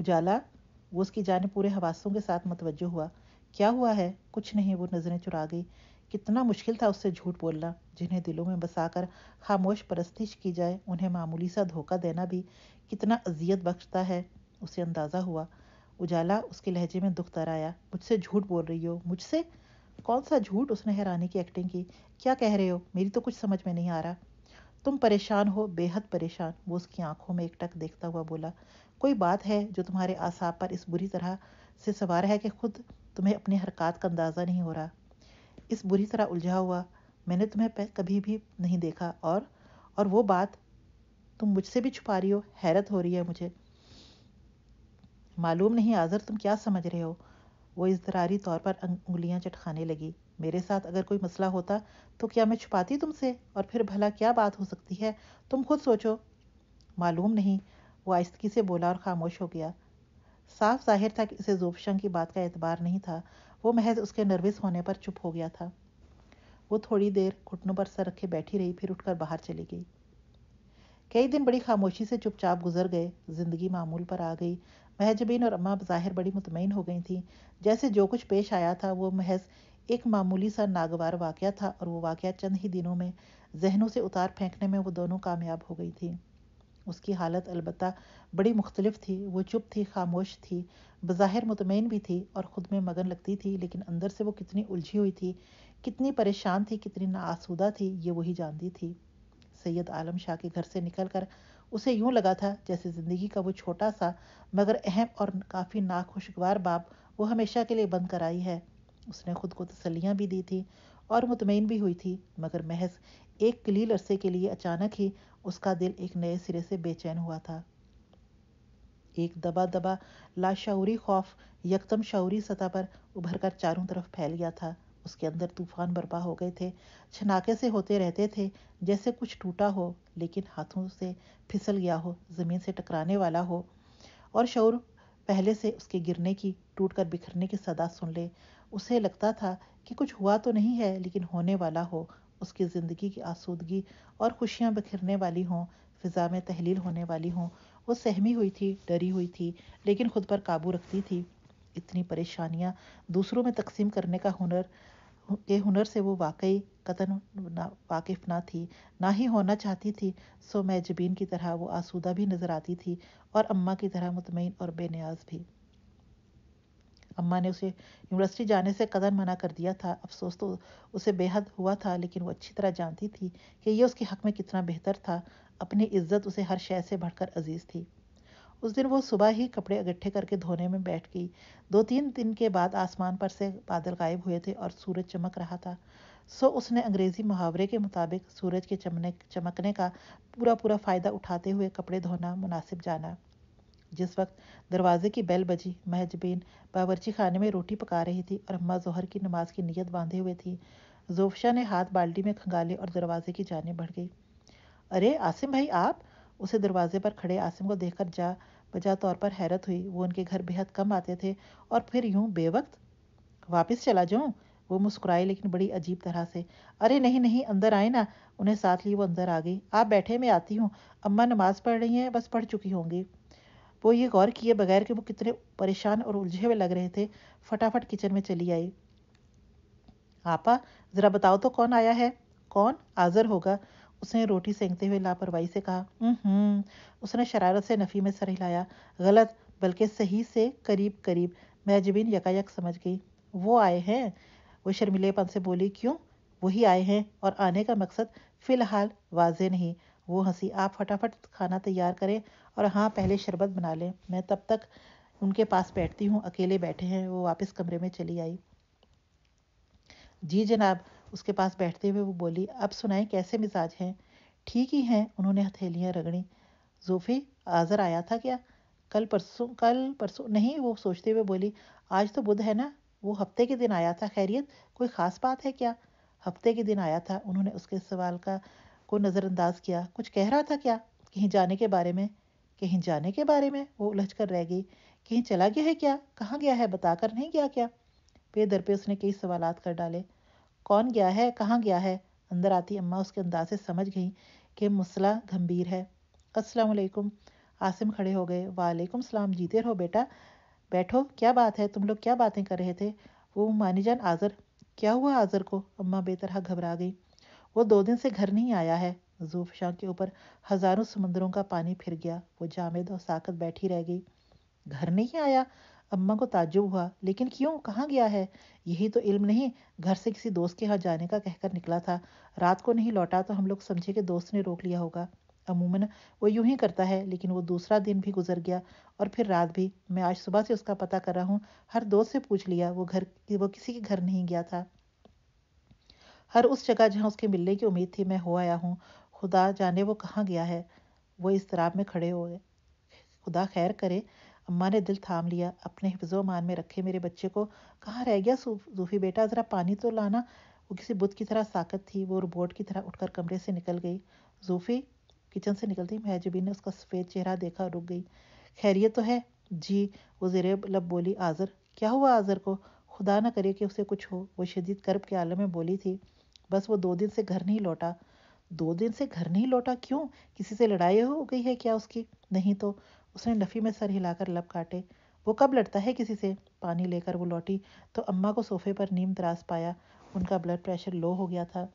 उजाला वो उसकी जान पूरे हवासों के साथ मतवजो हुआ क्या हुआ है कुछ नहीं वो नज़रें चुरा गई कितना मुश्किल था उससे झूठ बोलना जिन्हें दिलों में बसाकर खामोश परस्तिश की जाए उन्हें मामूली सा धोखा देना भी कितना अजियत बख्शता है उसे अंदाज़ा हुआ उजाला उसके लहजे में दुख तर आया मुझसे झूठ बोल रही हो मुझसे कौन सा झूठ उसने हैरानी की एक्टिंग की क्या कह रहे हो मेरी तो कुछ समझ में नहीं आ रहा तुम परेशान हो बेहद परेशान वो उसकी आंखों में एक टक देखता हुआ बोला कोई बात है जो तुम्हारे आसाब पर इस बुरी तरह से सवार है कि खुद तुम्हें अपनी हरकत का अंदाज़ा नहीं हो रहा इस बुरी तरह उलझा हुआ मैंने तुम्हें कभी भी नहीं देखा और और वो बात तुम मुझसे भी छुपा रही हो हैरत हो रही है मुझे मालूम नहीं आज़र तुम क्या समझ रहे हो वो इस दरारी तौर पर उंगलियां चटखाने लगी मेरे साथ अगर कोई मसला होता तो क्या मैं छुपाती तुमसे और फिर भला क्या बात हो सकती है तुम खुद सोचो मालूम नहीं वो आहिस्तगी से बोला और खामोश हो गया साफ जाहिर था कि उसे जोबशंग की बात का एतबार नहीं था वो महज उसके नर्वस होने पर चुप हो गया था वो थोड़ी देर घुटनों पर सर रखे बैठी रही फिर उठकर बाहर चली गई कई दिन बड़ी खामोशी से चुपचाप गुजर गए जिंदगी मामूल पर आ गई महजबीन और अम्मा ज़ाहिर बड़ी मुतमिन हो गई थी जैसे जो कुछ पेश आया था वो महज एक मामूली सा नागवार वाक़ था और वो वाक़ चंद ही दिनों में जहनों से उतार फेंकने में वो दोनों कामयाब हो गई थी उसकी हालत अलबत् बड़ी मुख्तलिफ थी वो चुप थी खामोश थी बज़ाहिर मुतमिन भी थी और ख़ुद में मगन लगती थी लेकिन अंदर से वो कितनी उलझी हुई थी कितनी परेशान थी कितनी नाआसूदा थी ये वही जानती थी सैयद आलम शाह के घर से निकल कर उसे यूं लगा था जैसे ज़िंदगी का वो छोटा सा मगर अहम और काफ़ी नाखुशगवार बाब वो हमेशा के लिए बंद कराई है उसने खुद को तसलियाँ भी दी थी और मुतमिन भी हुई थी मगर महज एक कलील अरसे के लिए अचानक ही उसका दिल एक नए सिरे से बेचैन हुआ था एक दबा दबा लाशाऊरी खौफ यकदम शौरी सतह पर उभर कर चारों तरफ फैल गया था उसके अंदर तूफान बर्पा हो गए थे छनाके से होते रहते थे जैसे कुछ टूटा हो लेकिन हाथों से फिसल गया हो ज़मीन से टकराने वाला हो और शौर पहले से उसके गिरने की टूटकर बिखरने की सदा सुन ले उसे लगता था कि कुछ हुआ तो नहीं है लेकिन होने वाला हो उसकी ज़िंदगी की आसूदगी और खुशियाँ बिखरने वाली हों फ़िज़ा में तहलील होने वाली हों वो सहमी हुई थी डरी हुई थी लेकिन खुद पर काबू रखती थी इतनी परेशानियाँ दूसरों में तकसीम करने का हुनर के हुनर से वो वाकई कतन ना वाकिफ ना थी ना ही होना चाहती थी सो मैजबीन की तरह वो आसूदा भी नज़र आती थी और अम्मा की तरह मुतमिन और बेनियाज भी अम्मा ने उसे यूनिवर्सिटी जाने से कदर मना कर दिया था अफसोस तो उसे बेहद हुआ था लेकिन वो अच्छी तरह जानती थी कि यह उसके हक में कितना बेहतर था अपनी इज्जत उसे हर शय से बढ़कर अजीज थी उस दिन वो सुबह ही कपड़े इकट्ठे करके धोने में बैठ गई दो तीन दिन के बाद आसमान पर से बादल गायब हुए थे और सूरज चमक रहा था सो उसने अंग्रेज़ी मुहावरे के मुताबिक सूरज के चमने चमकने का पूरा पूरा फ़ायदा उठाते हुए कपड़े धोना मुनासिब जाना जिस वक्त दरवाजे की बैल बजी महजबीन बावरची खाने में रोटी पका रही थी और अम्मा जहर की नमाज की नीयत बांधे हुए थी जोफशा ने हाथ बाल्टी में खंगाले और दरवाजे की जाने बढ़ गई अरे आसिम भाई आप उसे दरवाजे पर खड़े आसिम को देखकर जा बजा तौर पर हैरत हुई वो उनके घर बेहद कम आते थे और फिर यूं बेवक्त वापस चला जाऊं वो मुस्कुराई लेकिन बड़ी अजीब तरह से अरे नहीं नहीं अंदर आए ना उन्हें साथ लिए वो अंदर आ गई आप बैठे मैं आती हूँ अम्मा नमाज पढ़ रही हैं बस पढ़ चुकी होंगी वो ये गौर किए बगैर कि वो कितने परेशान और उलझे हुए लग रहे थे फटाफट किचन में चली आई आपा ज़रा बताओ तो कौन आया है कौन आज़र होगा उसने रोटी सेंकते हुए लापरवाही से कहा हम्म उसने शरारत से नफ़ी में सर हिलाया गलत बल्कि सही से करीब करीब मैं जबीन यकायक समझ गई वो आए हैं वो शर्मिलेपन से बोली क्यों वही आए हैं और आने का मकसद फ़िलहाल वाजे नहीं वो हंसी आप फटाफट खाना तैयार करें और हाँ पहले शरबत बना लें मैं तब तक उनके पास बैठती हूँ अकेले बैठे हैं वो वापस कमरे में चली आई जी जनाब उसके पास बैठते हुए वो बोली अब सुनाए कैसे मिजाज हैं ठीक ही हैं उन्होंने हथेलियाँ रगड़ी जोफी आज़र आया था क्या कल परसों कल परसों नहीं वो सोचते हुए बोली आज तो बुध है ना वो हफ्ते के दिन आया था खैरियत कोई ख़ास बात है क्या हफ्ते के दिन आया था उन्होंने उसके सवाल का को नज़रअंदाज किया कुछ कह रहा था क्या कहीं जाने के बारे में कहीं जाने के बारे में वो उलझ कर रह गई कहीं चला गया है क्या कहाँ गया है बताकर नहीं गया क्या पे दर पे उसने कई सवाल कर डाले कौन गया है कहाँ गया है अंदर आती अम्मा उसके अंदाज से समझ गई कि मसला गंभीर है अस्सलाम वालेकुम आसिम खड़े हो गए वालेकुम सलाम जीते रहो बेटा बैठो क्या बात है तुम लोग क्या बातें कर रहे थे वो मानी जान आज़र क्या हुआ आज़र को अम्मा बेतरह घबरा गई वो दो दिन से घर नहीं आया है जूफ शाह के ऊपर हज़ारों समंदरों का पानी फिर गया वो जामेद और साकत बैठी रह गई घर नहीं आया अम्मा को ताजुब हुआ लेकिन क्यों कहाँ गया है यही तो इल्म नहीं घर से किसी दोस्त के यहाँ जाने का कहकर निकला था रात को नहीं लौटा तो हम लोग समझे कि दोस्त ने रोक लिया होगा अमूमन वो यूं ही करता है लेकिन वो दूसरा दिन भी गुजर गया और फिर रात भी मैं आज सुबह से उसका पता कर रहा हूँ हर दोस्त से पूछ लिया वो घर वो किसी के घर नहीं गया था हर उस जगह जहाँ उसके मिलने की उम्मीद थी मैं हो आया हूँ खुदा जाने वो कहाँ गया है वो इस तराब में खड़े हो गए खुदा खैर करे अम्मा ने दिल थाम लिया अपने मान में रखे मेरे बच्चे को कहाँ रह गया सूफी बेटा ज़रा पानी तो लाना वो किसी बुद्ध की तरह साकत थी वो रोबोट की तरह उठकर कमरे से निकल गई जूफी किचन से निकलती महजबीन ने उसका सफ़ेद चेहरा देखा रुक गई खैरियत तो है जी वो जेरे लब बोली आज़र क्या हुआ आज़र को खुदा ना करे कि उसे कुछ हो वो शदीद कर्ब के आलम में बोली थी बस वो दो दिन से घर नहीं लौटा दो दिन से घर नहीं लौटा क्यों किसी से लड़ाई हो गई है क्या उसकी नहीं तो उसने लफ़ी में सर हिलाकर लब काटे वो कब लड़ता है किसी से पानी लेकर वो लौटी तो अम्मा को सोफे पर नीम त्रास पाया उनका ब्लड प्रेशर लो हो गया था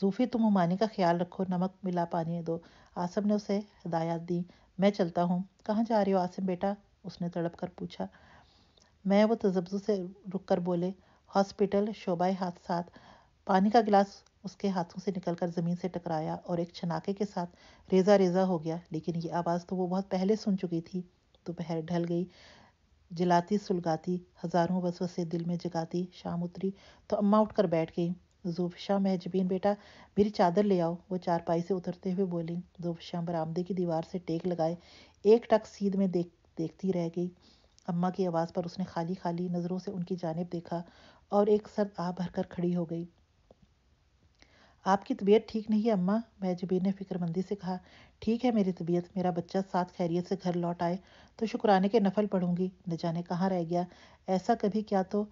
जूफी तुम हुमानी का ख्याल रखो नमक मिला पानी दो आसम ने उसे हिदायत दी मैं चलता हूँ कहाँ जा रही हो आसिम बेटा उसने तड़प कर पूछा मैं वो तजब्जु से रुक कर बोले हॉस्पिटल शोबाए साथ पानी का गिलास उसके हाथों से निकलकर ज़मीन से टकराया और एक छनाके के साथ रेजा रेजा हो गया लेकिन ये आवाज़ तो वो बहुत पहले सुन चुकी थी दोपहर ढल गई जलाती सुलगाती हज़ारों से दिल में जगाती शाम उतरी तो अम्मा उठकर बैठ गई जोबशाह महजबीन बेटा मेरी चादर ले आओ वो चारपाई से उतरते हुए बोली जोबशाह बरामदे की दीवार से टेक लगाए एक टक सीध में देख देखती रह गई अम्मा की आवाज़ पर उसने खाली खाली नज़रों से उनकी जानब देखा और एक सर आ भरकर खड़ी हो गई आपकी तबीयत ठीक नहीं है अम्मा मैं ने फिक्रमंदी से कहा ठीक है मेरी तबीयत मेरा बच्चा साथ खैरियत से घर लौट आए तो शुक्राने के नफल पढ़ूंगी न जाने कहाँ रह गया ऐसा कभी क्या तो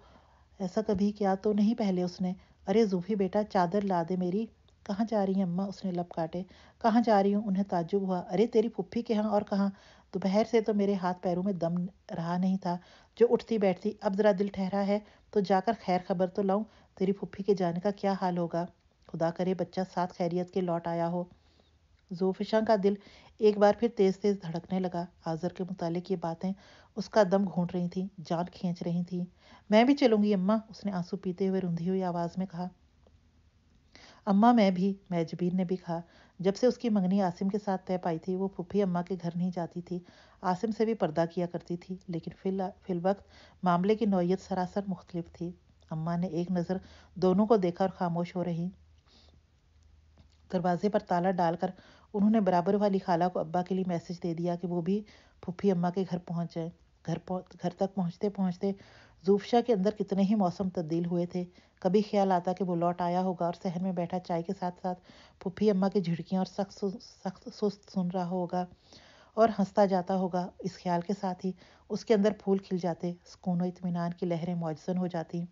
ऐसा कभी क्या तो नहीं पहले उसने अरे जूफी बेटा चादर ला दे मेरी कहाँ जा रही है अम्मा उसने लप काटे कहाँ जा रही हूँ उन्हें ताजुब हुआ अरे तेरी पुप्पी के यहाँ और कहाँ दोपहर से तो मेरे हाथ पैरों में दम रहा नहीं था जो उठती बैठती अब ज़रा दिल ठहरा है तो जाकर खैर खबर तो लाऊं तेरी फुफी के जाने का क्या हाल होगा खुदा करे बच्चा साथ खैरियत के लौट आया हो जोफिशा का दिल एक बार फिर तेज़ तेज़ धड़कने लगा आज़र के मुतालिक ये बातें उसका दम घूंट रही थी जान खींच रही थी मैं भी चलूंगी अम्मा उसने आंसू पीते हुए रुंधी हुई आवाज़ में कहा अम्मा मैं भी मैजबीर ने भी कहा जब से उसकी मंगनी आसिम के साथ तय पाई थी वो फुफी अम्मा के घर नहीं जाती थी आसिम से भी पर्दा किया करती थी लेकिन फिल फिल वक्त मामले की नौीयत सरासर मुख्तलिफ थी अम्मा ने एक नज़र दोनों को देखा और खामोश हो रही दरवाजे पर ताला डालकर उन्होंने बराबर वाली खाला को अब्बा के लिए मैसेज दे दिया कि वो भी फुफी अम्मा के घर पहुँच जाए घर घर तक पहुँचते पहुँचते जूफशा के अंदर कितने ही मौसम तब्दील हुए थे कभी ख्याल आता कि वो लौट आया होगा और सहन में बैठा चाय के साथ साथ पुप्पी अम्मा की झिड़कियाँ और सख्त सख्त सुस्त सुन रहा होगा और हंसता जाता होगा इस ख्याल के साथ ही उसके अंदर फूल खिल जाते सुकून इतमान की लहरें मौजसन हो जाती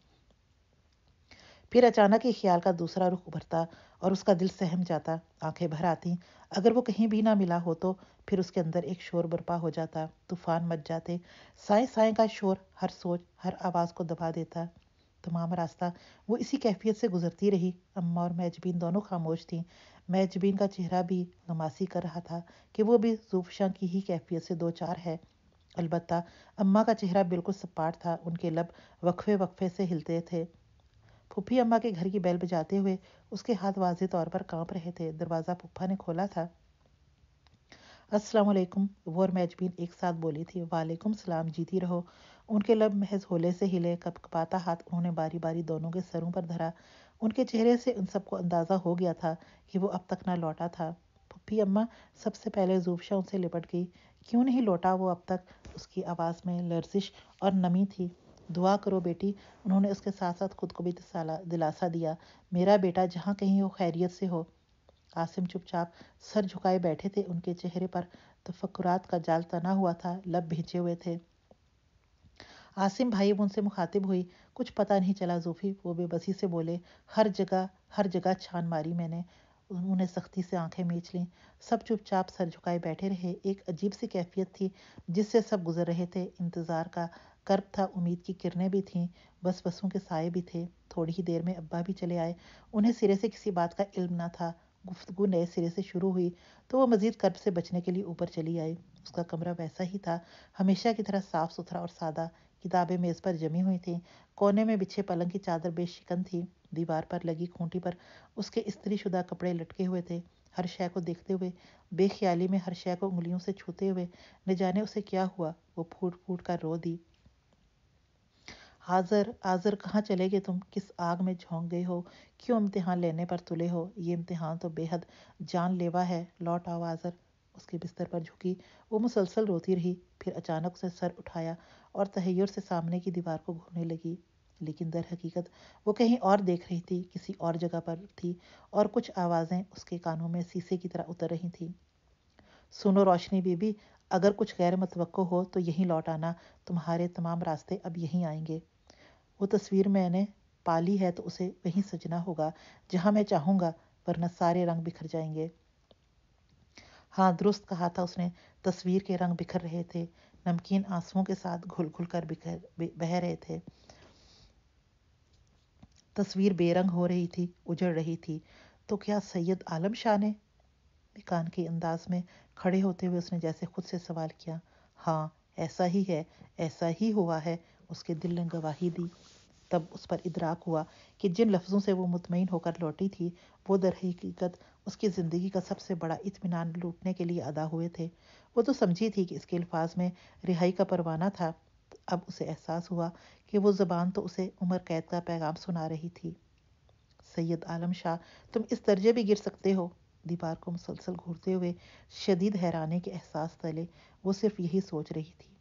फिर अचानक ही ख्याल का दूसरा रुख उभरता और उसका दिल सहम जाता आंखें भर आती अगर वो कहीं भी ना मिला हो तो फिर उसके अंदर एक शोर बर्पा हो जाता तूफान मच जाते साए साए का शोर हर सोच हर आवाज़ को दबा देता तमाम रास्ता वो इसी कैफियत से गुजरती रही अम्मा और मैजबीन दोनों खामोश थीं मैजबीन का चेहरा भी गमासी कर रहा था कि वो भी जूफशा की ही कैफियत से दो चार है अलबत् अम्मा का चेहरा बिल्कुल सपाट था उनके लब वक्फे वक्फे से हिलते थे फुप्पी अम्मा के घर की बैल बजाते हुए उसके हाथ वाजे तौर पर कांप रहे थे दरवाज़ा फुप्पा ने खोला था असलम वोर मैजबीन एक साथ बोली थी वालेकुम सलाम जीती रहो उनके लब महज होले से हिले कपकपाता हाथ उन्होंने बारी बारी दोनों के सरों पर धरा उनके चेहरे से उन सबको अंदाज़ा हो गया था कि वो अब तक ना लौटा था पुप्पी अम्मा सबसे पहले जूबशा उनसे लिपट गई क्यों नहीं लौटा वो अब तक उसकी आवाज़ में लर्जिश और नमी थी दुआ करो बेटी उन्होंने उसके साथ साथ खुद को भी दिलासा दिया मेरा बेटा जहाँ कहीं हो खैरियत से हो आसिम चुपचाप सर झुकाए बैठे थे उनके चेहरे पर तफक्रात का जाल तना हुआ था लब भींचे हुए थे आसिम भाई उनसे मुखातिब हुई कुछ पता नहीं चला जूफी वो बेबसी से बोले हर जगह हर जगह छान मारी मैंने उन्होंने सख्ती से आंखें मीच लीं सब चुपचाप सर झुकाए बैठे रहे एक अजीब सी कैफियत थी जिससे सब गुजर रहे थे इंतज़ार का कर्ब था उम्मीद की किरणें भी थीं बस बसों के साए भी थे थोड़ी ही देर में अब्बा भी चले आए उन्हें सिरे से किसी बात का इल्म ना था गुफ्तगु नए सिरे से शुरू हुई तो वह मज़ीद कर्ब से बचने के लिए ऊपर चली आई उसका कमरा वैसा ही था हमेशा की तरह साफ़ सुथरा और सादा किताबें मेज़ पर जमी हुई थीं कोने में बिछे पलंग की चादर बेशिकन थी दीवार पर लगी खूंटी पर उसके स्त्रीशुदा कपड़े लटके हुए थे हर शय को देखते हुए बेख्याली में हर शय को उंगलियों से छूते हुए न जाने उसे क्या हुआ वो फूट फूट कर रो दी हाज़र आज़र कहाँ चले गए तुम किस आग में झोंक गए हो क्यों इम्तिहान लेने पर तुले हो ये इम्तिहान तो बेहद जानलेवा है लौट आओ आज़र उसके बिस्तर पर झुकी वो मुसलसल रोती रही फिर अचानक उसे सर उठाया और तहयर से सामने की दीवार को घूमने लगी लेकिन दर हकीकत वो कहीं और देख रही थी किसी और जगह पर थी और कुछ आवाज़ें उसके कानों में शीशे की तरह उतर रही थीं सुनो रोशनी बीबी अगर कुछ गैर मतवक़ हो तो यहीं लौट आना तुम्हारे तमाम रास्ते अब यहीं आएंगे वो तस्वीर मैंने पाली है तो उसे वहीं सजना होगा जहाँ मैं चाहूँगा वरना सारे रंग बिखर जाएंगे हाँ दुरुस्त कहा था उसने तस्वीर के रंग बिखर रहे थे नमकीन आंसुओं के साथ घुल घुल कर बिखर बह रहे थे तस्वीर बेरंग हो रही थी उजड़ रही थी तो क्या सैयद आलम शाह ने कान के अंदाज में खड़े होते हुए उसने जैसे खुद से सवाल किया हाँ ऐसा ही है ऐसा ही हुआ है उसके दिल ने गवाही दी तब उस पर इदराक हुआ कि जिन लफ्ज़ों से वो मुतमिन होकर लौटी थी वो दर हकीकत उसकी ज़िंदगी का सबसे बड़ा इतमान लूटने के लिए अदा हुए थे वो तो समझी थी कि इसके अल्फाज में रिहाई का परवाना था अब उसे एहसास हुआ कि वो ज़बान तो उसे उम्र कैद का पैगाम सुना रही थी सैयद आलम शाह तुम इस दर्जे भी गिर सकते हो दीवार को मुसलसल घूरते हुए शदीद हैरानी के एहसास तले वो सिर्फ यही सोच रही थी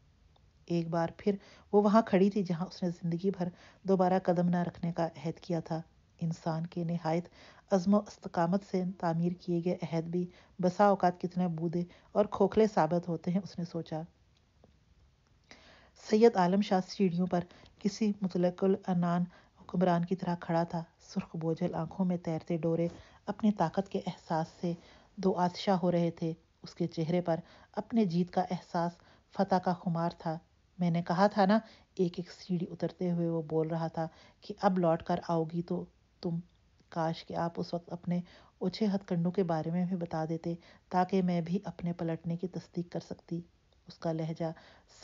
एक बार फिर वो वहाँ खड़ी थी जहाँ उसने ज़िंदगी भर दोबारा कदम ना रखने का अहद किया था इंसान के नहायत अज़म इस्तकामत से तामीर किए गए अहद भी बसा औकात कितने बूदे और खोखले साबित होते हैं उसने सोचा सैयद आलम शाह सीढ़ियों पर किसी मुतलकुल अनान हुक्मरान की तरह खड़ा था सुर्ख बोझल आंखों में तैरते डोरे अपनी ताकत के एहसास से दो आदशाह हो रहे थे उसके चेहरे पर अपने जीत का एहसास फतह का खुमार था मैंने कहा था ना एक एक सीढ़ी उतरते हुए वो बोल रहा था कि अब लौट कर आओगी तो तुम काश कि आप उस वक्त अपने ओछे हथकंडों के बारे में भी बता देते ताकि मैं भी अपने पलटने की तस्दीक कर सकती उसका लहजा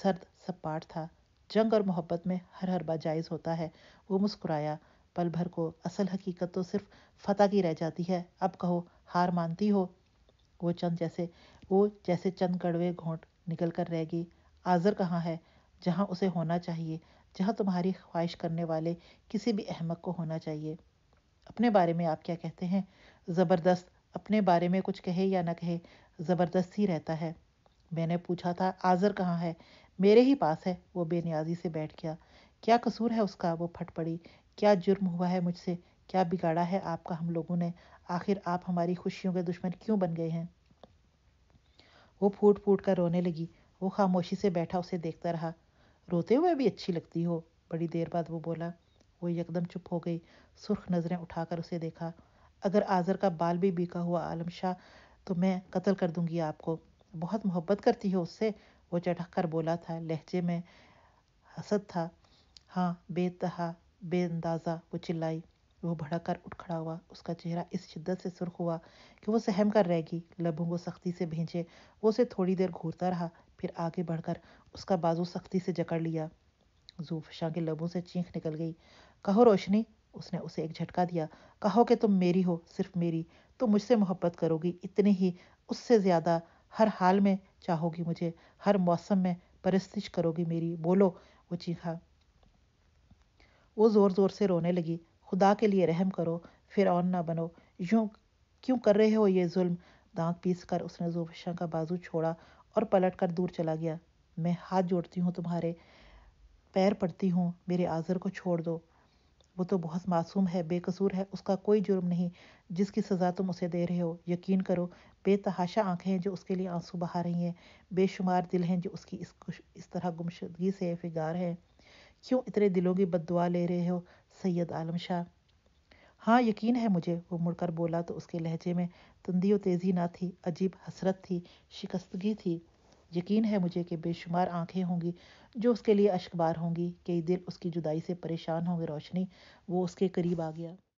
सर्द सपाट था जंग और मोहब्बत में हर हर जायज़ होता है वो मुस्कुराया पल भर को असल हकीकत तो सिर्फ फतह की रह जाती है अब कहो हार मानती हो वो चंद जैसे वो जैसे चंद कड़वे घोंट निकल कर रह गई आज़र कहाँ है जहाँ उसे होना चाहिए जहाँ तुम्हारी ख्वाहिश करने वाले किसी भी अहमक को होना चाहिए अपने बारे में आप क्या कहते हैं ज़बरदस्त अपने बारे में कुछ कहे या न कहे ज़बरदस्त ही रहता है मैंने पूछा था आज़र कहाँ है मेरे ही पास है वो बेनियाजी से बैठ गया क्या कसूर है उसका वो फट पड़ी क्या जुर्म हुआ है मुझसे क्या बिगाड़ा है आपका हम लोगों ने आखिर आप हमारी खुशियों के दुश्मन क्यों बन गए हैं वो फूट फूट कर रोने लगी वो खामोशी से बैठा उसे देखता रहा रोते हुए भी अच्छी लगती हो बड़ी देर बाद वो बोला वो यकदम चुप हो गई सुर्ख नज़रें उठाकर उसे देखा अगर आज़र का बाल भी बीका हुआ आलम शाह तो मैं कत्ल कर दूंगी आपको बहुत मोहब्बत करती हो उससे वो चटक कर बोला था लहजे में हसद था हाँ बेतहा बेअंदाज़ा वो चिल्लाई वो भड़क कर उठ खड़ा हुआ उसका चेहरा इस शिद्दत से सुर्ख हुआ कि वो सहम कर रहेगी लबों को सख्ती से भेजे वो उसे थोड़ी देर घूरता रहा फिर आगे बढ़कर उसका बाजू सख्ती से जकड़ लिया जूफशाह के लबों से चीख निकल गई कहो रोशनी उसने उसे एक झटका दिया कहो कि तुम मेरी हो सिर्फ मेरी तुम मुझसे मोहब्बत करोगी इतनी ही उससे ज़्यादा हर हाल में चाहोगी मुझे हर मौसम में परस्तिश करोगी मेरी बोलो वो चीखा वो ज़ोर ज़ोर से रोने लगी खुदा के लिए रहम करो फिर और ना बनो यूं क्यों कर रहे हो ये जुल्म दांत पीस कर उसने जोफशां का बाजू छोड़ा और पलट कर दूर चला गया मैं हाथ जोड़ती हूँ तुम्हारे पैर पड़ती हूँ मेरे आज़र को छोड़ दो वो तो बहुत मासूम है बेकसूर है उसका कोई जुर्म नहीं जिसकी सज़ा तुम उसे दे रहे हो यकीन करो बेतहाशा आंखें हैं जो उसके लिए आंसू बहा रही हैं बेशुमार दिल हैं जो उसकी इस इस तरह गुमशुदगी से फिगार हैं क्यों इतने दिलों की बददुआ ले रहे हो सैयद आलम शाह हाँ यकीन है मुझे वो मुड़कर बोला तो उसके लहजे में तुंदी तेज़ी ना थी अजीब हसरत थी शिकस्तगी थी यकीन है मुझे कि बेशुमार आंखें होंगी जो उसके लिए अशकबार होंगी कई दिल उसकी जुदाई से परेशान होंगे रोशनी वो उसके करीब आ गया